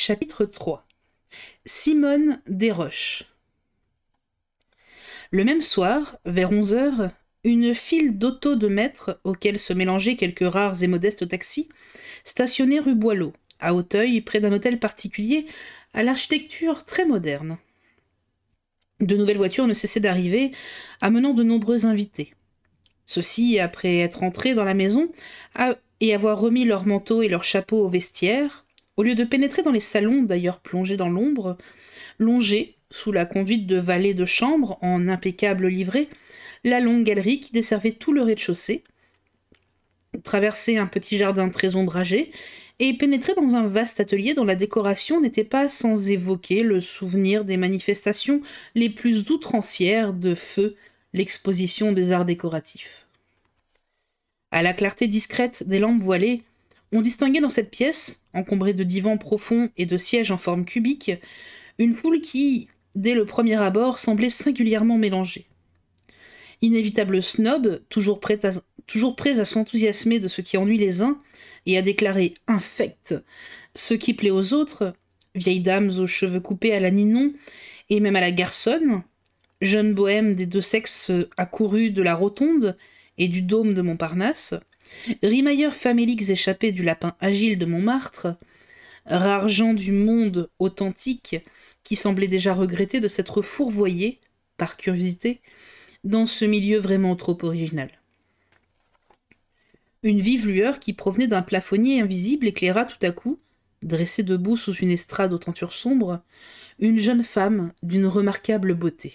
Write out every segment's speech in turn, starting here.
Chapitre 3 Simone Desroches Le même soir, vers 11 heures, une file d'autos de maîtres, auxquels se mélangeaient quelques rares et modestes taxis, stationnait rue Boileau, à Auteuil, près d'un hôtel particulier, à l'architecture très moderne. De nouvelles voitures ne cessaient d'arriver, amenant de nombreux invités. Ceux-ci, après être entrés dans la maison et avoir remis leurs manteaux et leurs chapeaux au vestiaire. Au lieu de pénétrer dans les salons, d'ailleurs plongés dans l'ombre, longée, sous la conduite de valets de chambre en impeccable livrée, la longue galerie qui desservait tout le rez-de-chaussée, traverser un petit jardin très ombragé, et pénétrer dans un vaste atelier dont la décoration n'était pas sans évoquer le souvenir des manifestations les plus outrancières de feu, l'exposition des arts décoratifs. À la clarté discrète des lampes voilées, on distinguait dans cette pièce, encombrée de divans profonds et de sièges en forme cubique, une foule qui, dès le premier abord, semblait singulièrement mélangée. Inévitable snob, toujours prêt à, toujours prêt à s'enthousiasmer de ce qui ennuie les uns et à déclarer infect ce qui plaît aux autres, vieilles dames aux cheveux coupés à la Ninon et même à la garçonne, jeunes bohèmes des deux sexes accourus de la Rotonde et du dôme de Montparnasse, Rimailleur Famélix échappé du lapin agile de Montmartre, rare gens du monde authentique qui semblait déjà regretter de s'être fourvoyé, par curiosité, dans ce milieu vraiment trop original. Une vive lueur qui provenait d'un plafonnier invisible éclaira tout à coup, dressée debout sous une estrade aux tentures sombres, une jeune femme d'une remarquable beauté.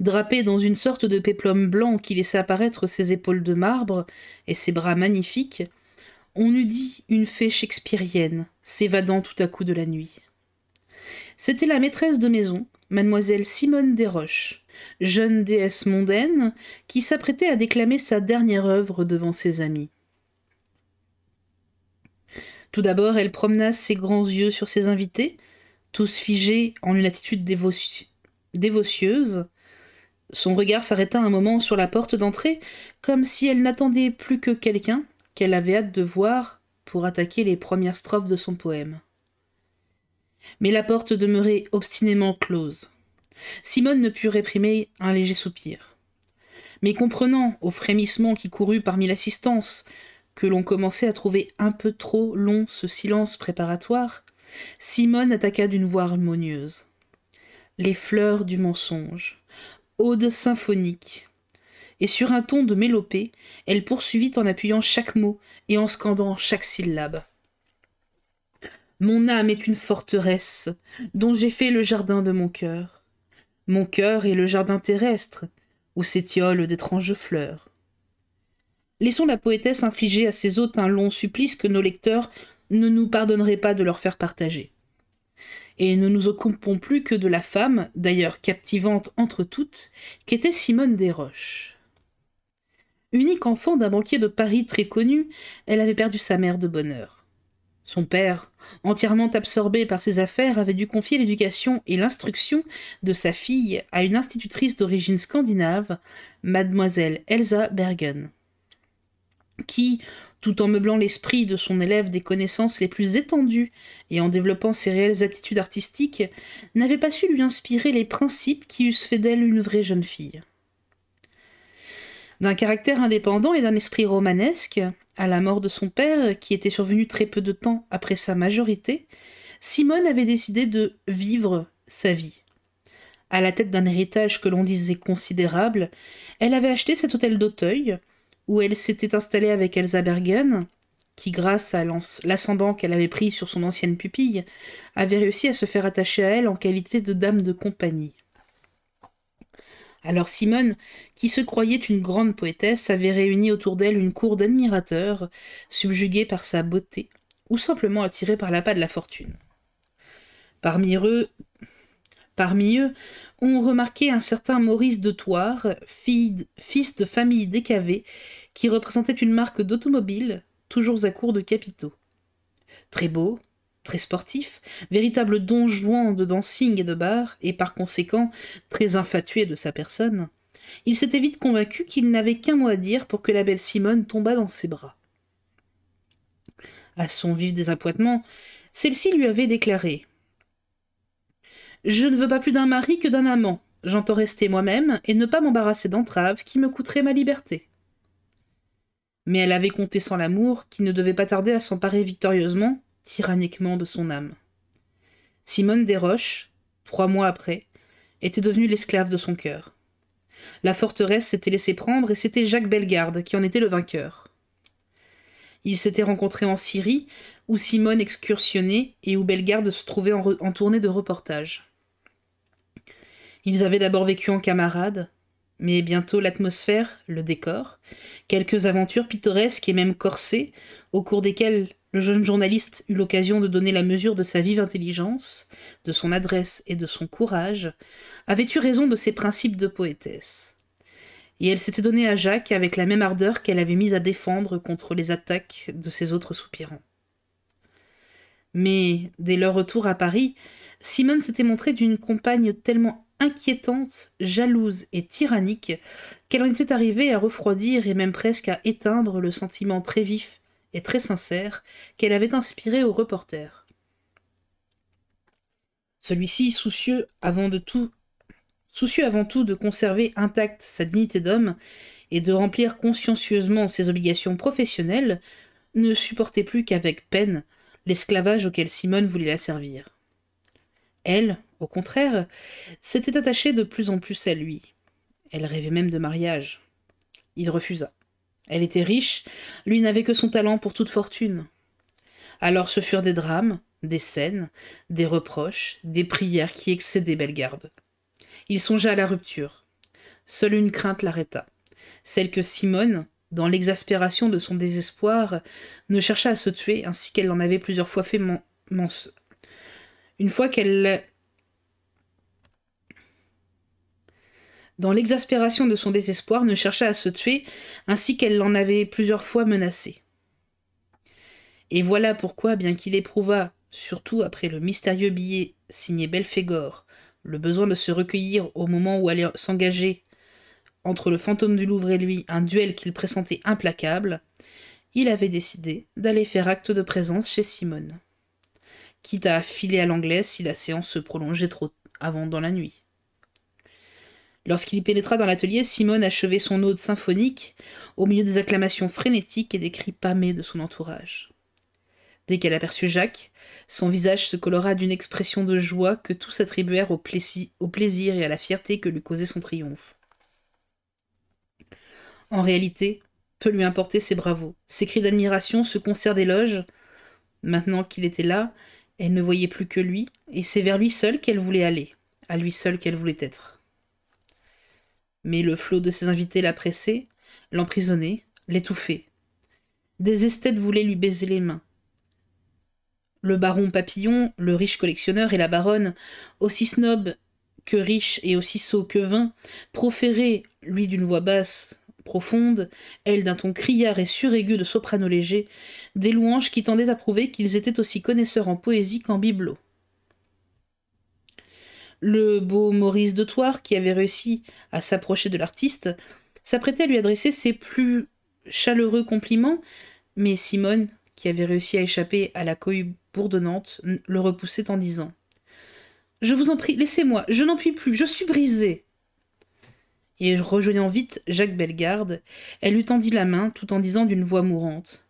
Drapée dans une sorte de péplum blanc qui laissait apparaître ses épaules de marbre et ses bras magnifiques, on eût dit une fée shakespearienne, s'évadant tout à coup de la nuit. C'était la maîtresse de maison, mademoiselle Simone Desroches, jeune déesse mondaine, qui s'apprêtait à déclamer sa dernière œuvre devant ses amis. Tout d'abord, elle promena ses grands yeux sur ses invités, tous figés en une attitude dévocieuse. dévotieuse, son regard s'arrêta un moment sur la porte d'entrée, comme si elle n'attendait plus que quelqu'un qu'elle avait hâte de voir pour attaquer les premières strophes de son poème. Mais la porte demeurait obstinément close. Simone ne put réprimer un léger soupir. Mais comprenant, au frémissement qui courut parmi l'assistance, que l'on commençait à trouver un peu trop long ce silence préparatoire, Simone attaqua d'une voix harmonieuse. Les fleurs du mensonge ode symphonique. Et sur un ton de mélopée, elle poursuivit en appuyant chaque mot et en scandant chaque syllabe. Mon âme est une forteresse dont j'ai fait le jardin de mon cœur. Mon cœur est le jardin terrestre où s'étiolent d'étranges fleurs. Laissons la poétesse infliger à ses hôtes un long supplice que nos lecteurs ne nous pardonneraient pas de leur faire partager et ne nous occupons plus que de la femme, d'ailleurs captivante entre toutes, qu'était Simone Desroches. Unique enfant d'un banquier de Paris très connu, elle avait perdu sa mère de bonne heure. Son père, entièrement absorbé par ses affaires, avait dû confier l'éducation et l'instruction de sa fille à une institutrice d'origine scandinave, mademoiselle Elsa Bergen, qui, tout en meublant l'esprit de son élève des connaissances les plus étendues et en développant ses réelles aptitudes artistiques, n'avait pas su lui inspirer les principes qui eussent fait d'elle une vraie jeune fille. D'un caractère indépendant et d'un esprit romanesque, à la mort de son père, qui était survenu très peu de temps après sa majorité, Simone avait décidé de vivre sa vie. À la tête d'un héritage que l'on disait considérable, elle avait acheté cet hôtel d'Auteuil, où elle s'était installée avec Elsa Bergen, qui, grâce à l'ascendant qu'elle avait pris sur son ancienne pupille, avait réussi à se faire attacher à elle en qualité de dame de compagnie. Alors Simone, qui se croyait une grande poétesse, avait réuni autour d'elle une cour d'admirateurs, subjugués par sa beauté, ou simplement attirés par l'appât de la fortune. Parmi eux, Parmi eux, on remarquait un certain Maurice de Thouars, fils de famille décavée, qui représentait une marque d'automobile, toujours à court de capitaux. Très beau, très sportif, véritable don juan de dancing et de bar, et par conséquent très infatué de sa personne, il s'était vite convaincu qu'il n'avait qu'un mot à dire pour que la belle Simone tombât dans ses bras. À son vif désappointement, celle-ci lui avait déclaré je ne veux pas plus d'un mari que d'un amant. J'entends rester moi-même et ne pas m'embarrasser d'entraves qui me coûteraient ma liberté. Mais elle avait compté sans l'amour qui ne devait pas tarder à s'emparer victorieusement, tyranniquement de son âme. Simone Desroches, trois mois après, était devenue l'esclave de son cœur. La forteresse s'était laissée prendre et c'était Jacques Bellegarde qui en était le vainqueur. Ils s'étaient rencontrés en Syrie, où Simone excursionnait et où Bellegarde se trouvait en, tournée de reportage. Ils avaient d'abord vécu en camarades, mais bientôt l'atmosphère, le décor, quelques aventures pittoresques et même corsées, au cours desquelles le jeune journaliste eut l'occasion de donner la mesure de sa vive intelligence, de son adresse et de son courage, avait eu raison de ses principes de poétesse. Et elle s'était donnée à Jacques avec la même ardeur qu'elle avait mise à défendre contre les attaques de ses autres soupirants. Mais dès leur retour à Paris, Simone s'était montrée d'une compagne tellement inquiétante, jalouse et tyrannique qu'elle en était arrivée à refroidir et même presque à éteindre le sentiment très vif et très sincère qu'elle avait inspiré au reporter. Celui-ci, soucieux avant de tout, soucieux avant tout de conserver intacte sa dignité d'homme et de remplir consciencieusement ses obligations professionnelles, ne supportait plus qu'avec peine l'esclavage auquel Simone voulait la servir. Elle, au contraire, s'était attachée de plus en plus à lui. Elle rêvait même de mariage. Il refusa. Elle était riche, lui n'avait que son talent pour toute fortune. Alors ce furent des drames, des scènes, des reproches, des prières qui excédaient Bellegarde. Il songea à la rupture. Seule une crainte l'arrêta, celle que Simone, dans l'exaspération de son désespoir, ne chercha à se tuer, ainsi qu'elle l'en avait plusieurs fois fait Une fois qu'elle... Dans l'exaspération de son désespoir, ne chercha à se tuer, ainsi qu'elle l'en avait plusieurs fois menacé. Et voilà pourquoi, bien qu'il éprouva, surtout après le mystérieux billet signé Belphégor, le besoin de se recueillir au moment où allait s'engager entre le fantôme du Louvre et lui un duel qu'il pressentait implacable, il avait décidé d'aller faire acte de présence chez Simone. Quitte à filer à l'anglais si la séance se prolongeait trop avant dans la nuit. Lorsqu'il pénétra dans l'atelier, Simone achevait son ode symphonique au milieu des acclamations frénétiques et des cris pâmés de son entourage. Dès qu'elle aperçut Jacques, son visage se colora d'une expression de joie que tous attribuèrent au, au plaisir et à la fierté que lui causait son triomphe en réalité, peu lui importer ses bravos. Ses cris d'admiration, ce concert d'éloges, maintenant qu'il était là, elle ne voyait plus que lui, et c'est vers lui seul qu'elle voulait aller, à lui seul qu'elle voulait être. Mais le flot de ses invités la pressait, l'emprisonnait, l'étouffait. Des esthètes voulaient lui baiser les mains. Le baron Papillon, le riche collectionneur et la baronne, aussi snob que riche et aussi sot que vain, proféraient, lui d'une voix basse, profonde, elle d'un ton criard et suraigu de soprano léger, des louanges qui tendaient à prouver qu'ils étaient aussi connaisseurs en poésie qu'en bibelot. Le beau Maurice de Toire, qui avait réussi à s'approcher de l'artiste, s'apprêtait à lui adresser ses plus chaleureux compliments, mais Simone, qui avait réussi à échapper à la cohue bourdonnante, le repoussait en disant Je vous en prie, laissez-moi, je n'en puis plus, je suis brisée et rejoignant vite Jacques Bellegarde, elle lui tendit la main tout en disant d'une voix mourante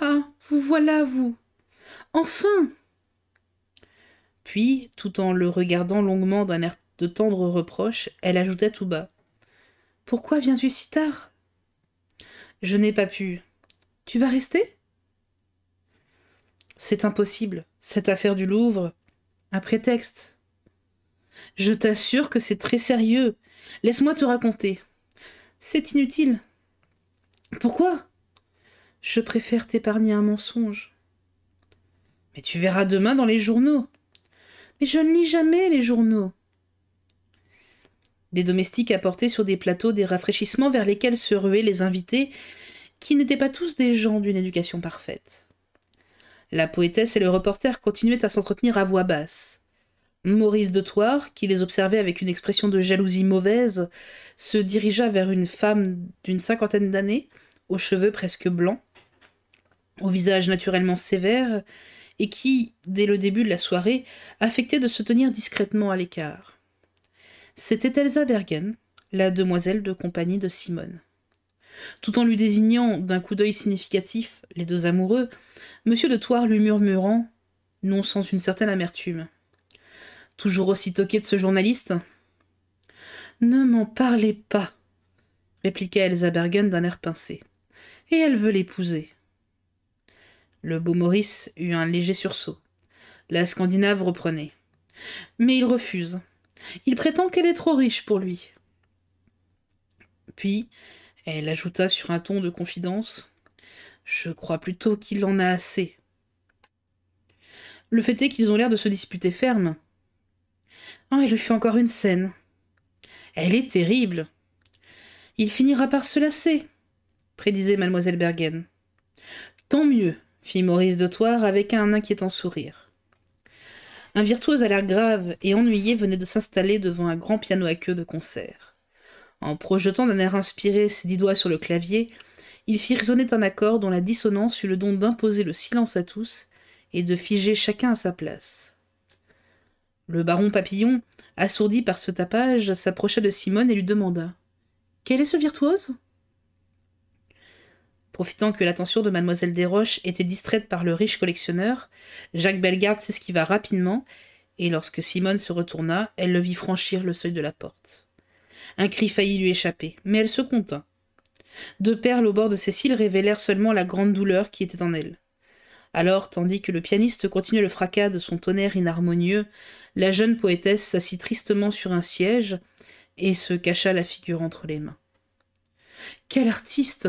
Ah, vous voilà, vous Enfin Puis, tout en le regardant longuement d'un air de tendre reproche, elle ajouta tout bas Pourquoi viens-tu si tard Je n'ai pas pu. Tu vas rester C'est impossible, cette affaire du Louvre. Un prétexte. Je t'assure que c'est très sérieux. Laisse-moi te raconter. C'est inutile. Pourquoi Je préfère t'épargner un mensonge. Mais tu verras demain dans les journaux. Mais je ne lis jamais les journaux. Des domestiques apportaient sur des plateaux des rafraîchissements vers lesquels se ruaient les invités, qui n'étaient pas tous des gens d'une éducation parfaite. La poétesse et le reporter continuaient à s'entretenir à voix basse. Maurice de Thouars, qui les observait avec une expression de jalousie mauvaise, se dirigea vers une femme d'une cinquantaine d'années, aux cheveux presque blancs, au visage naturellement sévère, et qui, dès le début de la soirée, affectait de se tenir discrètement à l'écart. C'était Elsa Bergen, la demoiselle de compagnie de Simone. Tout en lui désignant d'un coup d'œil significatif les deux amoureux, M. de Thouars lui murmurant, non sans une certaine amertume toujours aussi toqué de ce journaliste Ne m'en parlez pas, répliqua Elsa Bergen d'un air pincé. Et elle veut l'épouser. Le beau Maurice eut un léger sursaut. La Scandinave reprenait. Mais il refuse. Il prétend qu'elle est trop riche pour lui. Puis, elle ajouta sur un ton de confidence Je crois plutôt qu'il en a assez. Le fait est qu'ils ont l'air de se disputer ferme, « Ah, il lui fait encore une scène. Elle est terrible. Il finira par se lasser, prédisait mademoiselle Bergen. Tant mieux, fit Maurice de Toire avec un inquiétant sourire. Un virtuose à l'air grave et ennuyé venait de s'installer devant un grand piano à queue de concert. En projetant d'un air inspiré ses dix doigts sur le clavier, il fit résonner un accord dont la dissonance eut le don d'imposer le silence à tous et de figer chacun à sa place. Le baron Papillon, assourdi par ce tapage, s'approcha de Simone et lui demanda Quel est ce virtuose Profitant que l'attention de mademoiselle Desroches était distraite par le riche collectionneur, Jacques Bellegarde s'esquiva rapidement, et lorsque Simone se retourna, elle le vit franchir le seuil de la porte. Un cri faillit lui échapper, mais elle se contint. Deux perles au bord de ses cils révélèrent seulement la grande douleur qui était en elle. Alors, tandis que le pianiste continuait le fracas de son tonnerre inharmonieux, la jeune poétesse s'assit tristement sur un siège et se cacha la figure entre les mains. Quel artiste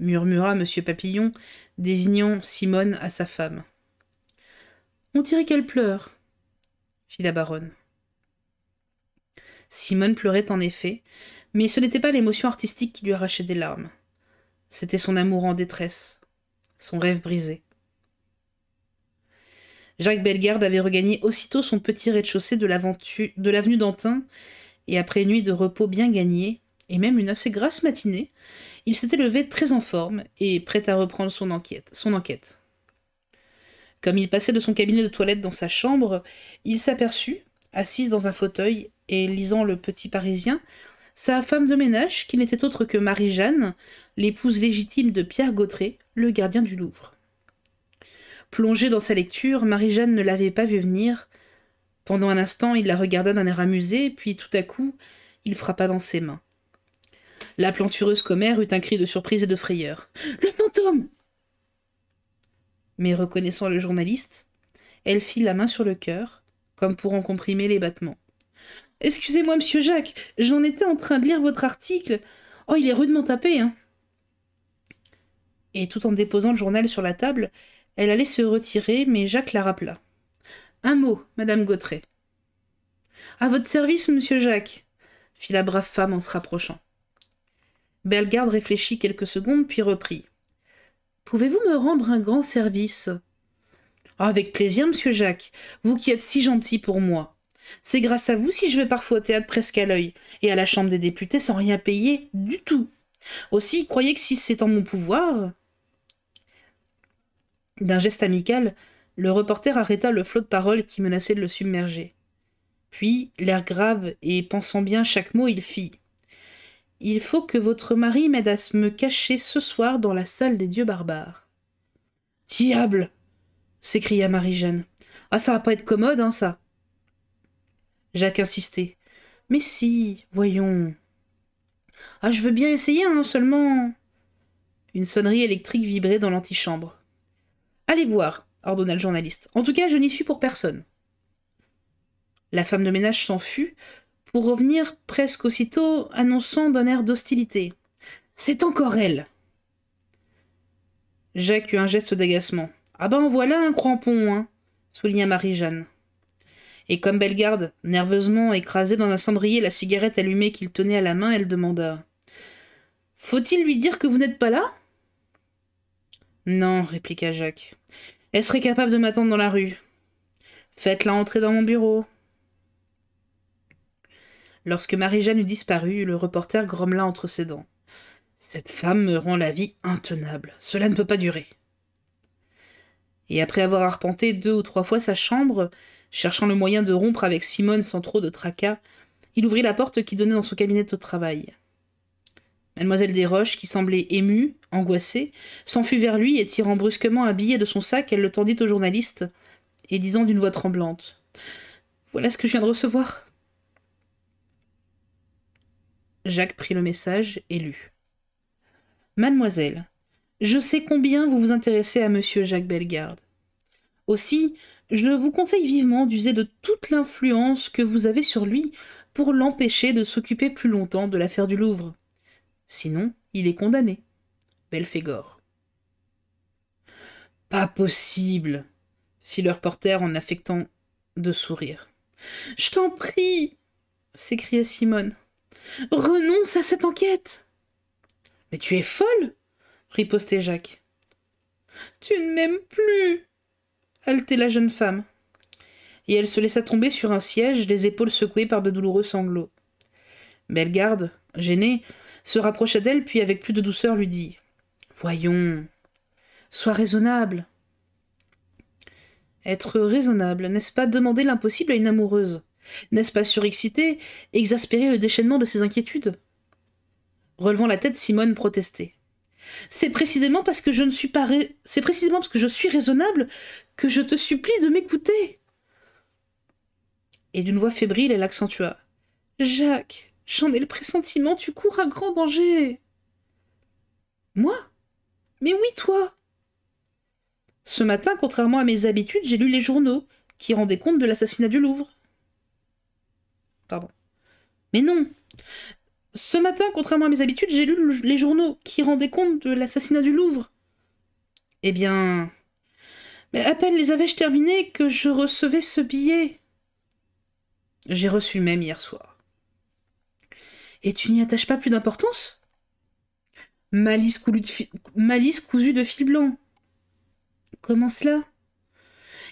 murmura M. Papillon, désignant Simone à sa femme. On dirait qu'elle pleure, fit la baronne. Simone pleurait en effet, mais ce n'était pas l'émotion artistique qui lui arrachait des larmes. C'était son amour en détresse, son rêve brisé. Jacques Bellegarde avait regagné aussitôt son petit rez-de-chaussée de l'avenue d'Antin, et après une nuit de repos bien gagnée, et même une assez grasse matinée, il s'était levé très en forme et prêt à reprendre son enquête. Son enquête. Comme il passait de son cabinet de toilette dans sa chambre, il s'aperçut, assise dans un fauteuil et lisant le Petit Parisien, sa femme de ménage, qui n'était autre que Marie-Jeanne, l'épouse légitime de Pierre Gautret, le gardien du Louvre. Plongée dans sa lecture, Marie-Jeanne ne l'avait pas vu venir. Pendant un instant, il la regarda d'un air amusé, puis tout à coup, il frappa dans ses mains. La plantureuse commère eut un cri de surprise et de frayeur. Le fantôme Mais reconnaissant le journaliste, elle fit la main sur le cœur, comme pour en comprimer les battements. Excusez-moi, monsieur Jacques, j'en étais en train de lire votre article. Oh, il est rudement tapé, hein Et tout en déposant le journal sur la table, elle allait se retirer, mais Jacques la rappela. Un mot, madame Gautret. À votre service, monsieur Jacques, fit la brave femme en se rapprochant. Bellegarde réfléchit quelques secondes, puis reprit. Pouvez-vous me rendre un grand service Avec plaisir, monsieur Jacques, vous qui êtes si gentil pour moi. C'est grâce à vous si je vais parfois au théâtre presque à l'œil, et à la Chambre des députés sans rien payer du tout. Aussi, croyez que si c'est en mon pouvoir, d'un geste amical, le reporter arrêta le flot de paroles qui menaçait de le submerger. Puis, l'air grave et pensant bien chaque mot, il fit Il faut que votre mari m'aide à me cacher ce soir dans la salle des dieux barbares. Diable s'écria Marie-Jeanne. Ah, ça va pas être commode, hein, ça Jacques insistait. Mais si, voyons. Ah, je veux bien essayer, hein, seulement. Une sonnerie électrique vibrait dans l'antichambre. Allez voir, ordonna le journaliste. En tout cas, je n'y suis pour personne. La femme de ménage s'en fut, pour revenir presque aussitôt, annonçant d'un air d'hostilité. C'est encore elle Jacques eut un geste d'agacement. Ah ben voilà un crampon, hein souligna Marie-Jeanne. Et comme Bellegarde, nerveusement écrasée dans un cendrier la cigarette allumée qu'il tenait à la main, elle demanda Faut-il lui dire que vous n'êtes pas là non, répliqua Jacques. Elle serait capable de m'attendre dans la rue. Faites-la entrer dans mon bureau. Lorsque Marie-Jeanne eut disparu, le reporter grommela entre ses dents. Cette femme me rend la vie intenable. Cela ne peut pas durer. Et après avoir arpenté deux ou trois fois sa chambre, cherchant le moyen de rompre avec Simone sans trop de tracas, il ouvrit la porte qui donnait dans son cabinet au travail. Mademoiselle Desroches, qui semblait émue, angoissée, s'enfuit vers lui et tirant brusquement un billet de son sac, elle le tendit au journaliste et disant d'une voix tremblante Voilà ce que je viens de recevoir. Jacques prit le message et lut Mademoiselle, je sais combien vous vous intéressez à monsieur Jacques Bellegarde. Aussi, je vous conseille vivement d'user de toute l'influence que vous avez sur lui pour l'empêcher de s'occuper plus longtemps de l'affaire du Louvre. Sinon, il est condamné. Pas possible fit le reporter en affectant de sourire. Je t'en prie s'écria Simone. Renonce à cette enquête Mais tu es folle ripostait Jacques. Tu ne m'aimes plus haletait la jeune femme. Et elle se laissa tomber sur un siège, les épaules secouées par de douloureux sanglots. Bellegarde, gênée, se rapprocha d'elle, puis avec plus de douceur lui dit Voyons. Sois raisonnable. Être raisonnable, n'est-ce pas demander l'impossible à une amoureuse N'est-ce pas surexciter, exaspérer le déchaînement de ses inquiétudes Relevant la tête, Simone protestait. C'est précisément parce que je ne suis pas c'est précisément parce que je suis raisonnable que je te supplie de m'écouter. Et d'une voix fébrile, elle accentua. Jacques, j'en ai le pressentiment, tu cours à grand danger. Moi mais oui, toi Ce matin, contrairement à mes habitudes, j'ai lu les journaux, qui rendaient compte de l'assassinat du Louvre. Pardon. Mais non Ce matin, contrairement à mes habitudes, j'ai lu les journaux, qui rendaient compte de l'assassinat du Louvre. Eh bien. Mais à peine les avais-je terminés que je recevais ce billet. J'ai reçu le même hier soir. Et tu n'y attaches pas plus d'importance Malice, cousue de fil blanc. Comment cela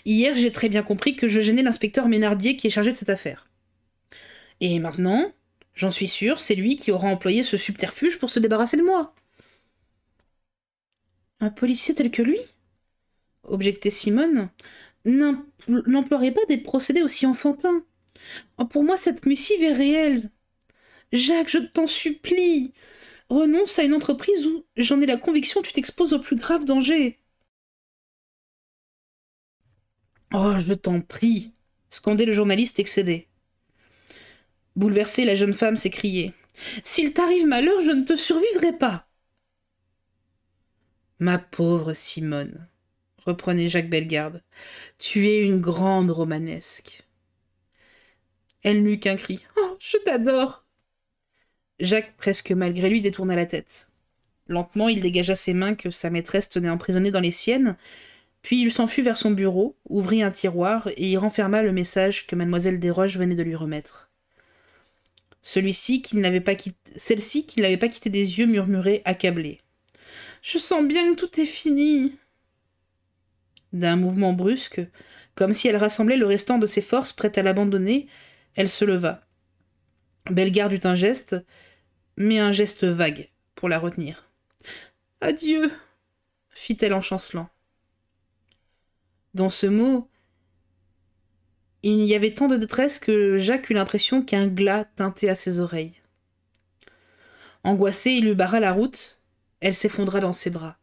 Hier, j'ai très bien compris que je gênais l'inspecteur Ménardier qui est chargé de cette affaire. Et maintenant, j'en suis sûre, c'est lui qui aura employé ce subterfuge pour se débarrasser de moi. Un policier tel que lui objectait Simone. N'emploierait pas des procédés aussi enfantins. Pour moi, cette missive est réelle. Jacques, je t'en supplie, renonce à une entreprise où, j'en ai la conviction, tu t'exposes au plus grave danger. Oh, je t'en prie, scandait le journaliste excédé. Bouleversée, la jeune femme s'écriait. S'il t'arrive malheur, je ne te survivrai pas. Ma pauvre Simone, reprenait Jacques Bellegarde, tu es une grande romanesque. Elle n'eut qu'un cri. Oh, je t'adore Jacques, presque malgré lui, détourna la tête. Lentement, il dégagea ses mains que sa maîtresse tenait emprisonnées dans les siennes, puis il s'enfuit vers son bureau, ouvrit un tiroir et y renferma le message que mademoiselle Desroches venait de lui remettre. Celui-ci qu'il n'avait pas celle-ci qu'il n'avait pas quitté des yeux murmurait accablée. Je sens bien que tout est fini. D'un mouvement brusque, comme si elle rassemblait le restant de ses forces prêtes à l'abandonner, elle se leva. Bellegarde eut un geste, mais un geste vague pour la retenir. Adieu fit-elle en chancelant. Dans ce mot, il y avait tant de détresse que Jacques eut l'impression qu'un glas tintait à ses oreilles. Angoissé, il lui barra la route. Elle s'effondra dans ses bras.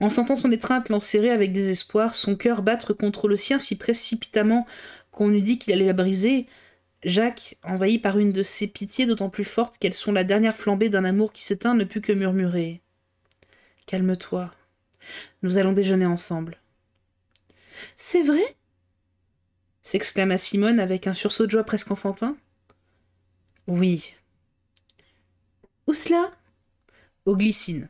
En sentant son étreinte l'enserrer avec désespoir, son cœur battre contre le sien si précipitamment qu'on eût dit qu'il allait la briser, Jacques, envahi par une de ces pitiés d'autant plus fortes qu'elles sont la dernière flambée d'un amour qui s'éteint, ne put que murmurer. Calme-toi. Nous allons déjeuner ensemble. C'est vrai s'exclama Simone avec un sursaut de joie presque enfantin. Oui. Où cela "Au glycine."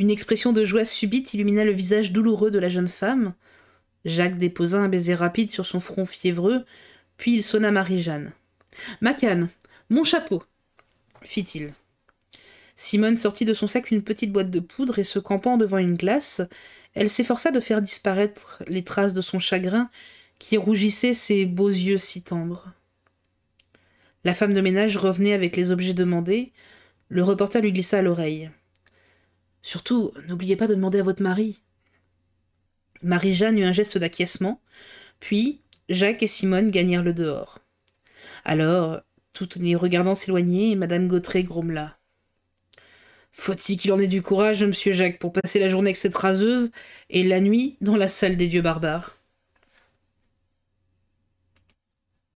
Une expression de joie subite illumina le visage douloureux de la jeune femme. Jacques déposa un baiser rapide sur son front fiévreux, puis il sonna Marie-Jeanne. Ma canne mon chapeau fit-il. Simone sortit de son sac une petite boîte de poudre et se campant devant une glace, elle s'efforça de faire disparaître les traces de son chagrin qui rougissaient ses beaux yeux si tendres. La femme de ménage revenait avec les objets demandés. Le reporter lui glissa à l'oreille. Surtout, n'oubliez pas de demander à votre mari. Marie-Jeanne eut un geste d'acquiescement, puis, Jacques et Simone gagnèrent le dehors. Alors, tout en les regardant s'éloigner, Madame Gautret grommela. Faut-il qu'il en ait du courage, monsieur Jacques, pour passer la journée avec cette raseuse et la nuit dans la salle des dieux barbares